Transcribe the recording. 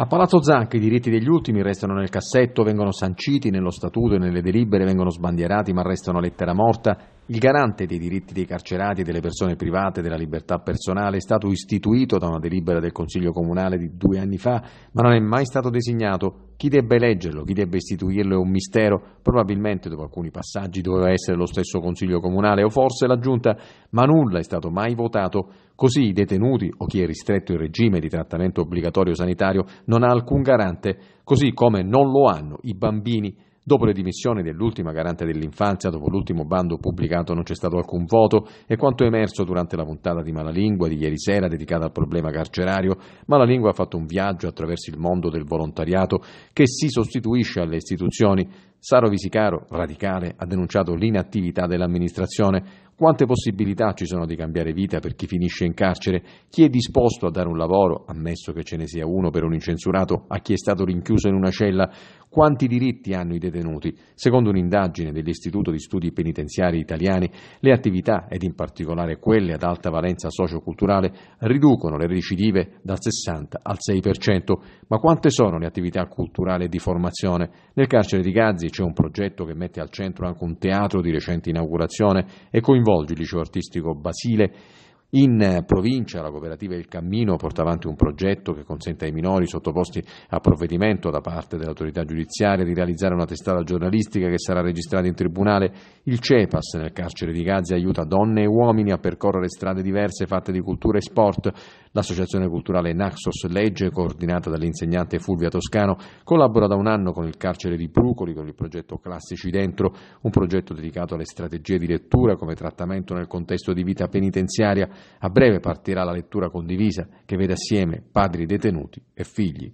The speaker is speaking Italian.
A Palazzo Zanca i diritti degli ultimi restano nel cassetto, vengono sanciti nello statuto e nelle delibere, vengono sbandierati ma restano lettera morta il garante dei diritti dei carcerati e delle persone private della libertà personale è stato istituito da una delibera del Consiglio Comunale di due anni fa, ma non è mai stato designato. Chi debba eleggerlo, chi debba istituirlo è un mistero. Probabilmente dopo alcuni passaggi doveva essere lo stesso Consiglio Comunale o forse la Giunta, ma nulla è stato mai votato. Così i detenuti o chi è ristretto in regime di trattamento obbligatorio sanitario non ha alcun garante, così come non lo hanno i bambini Dopo le dimissioni dell'ultima garante dell'infanzia, dopo l'ultimo bando pubblicato non c'è stato alcun voto e quanto è emerso durante la puntata di Malalingua di ieri sera dedicata al problema carcerario, Malalingua ha fatto un viaggio attraverso il mondo del volontariato che si sostituisce alle istituzioni. Saro Visicaro, radicale, ha denunciato l'inattività dell'amministrazione. Quante possibilità ci sono di cambiare vita per chi finisce in carcere? Chi è disposto a dare un lavoro, ammesso che ce ne sia uno per un incensurato, a chi è stato rinchiuso in una cella? quanti diritti hanno i detenuti. Secondo un'indagine dell'Istituto di Studi Penitenziari Italiani, le attività, ed in particolare quelle ad alta valenza socioculturale, riducono le recidive dal 60 al 6%. Ma quante sono le attività culturali e di formazione? Nel carcere di Gazzi c'è un progetto che mette al centro anche un teatro di recente inaugurazione e coinvolge il liceo artistico Basile in provincia la cooperativa Il Cammino porta avanti un progetto che consente ai minori sottoposti a provvedimento da parte dell'autorità giudiziaria di realizzare una testata giornalistica che sarà registrata in tribunale. Il CEPAS nel carcere di Gaza aiuta donne e uomini a percorrere strade diverse fatte di cultura e sport. L'associazione culturale Naxos Legge, coordinata dall'insegnante Fulvia Toscano, collabora da un anno con il carcere di Brucoli con il progetto Classici Dentro, un progetto dedicato alle strategie di lettura come trattamento nel contesto di vita penitenziaria. A breve partirà la lettura condivisa che vede assieme padri detenuti e figli.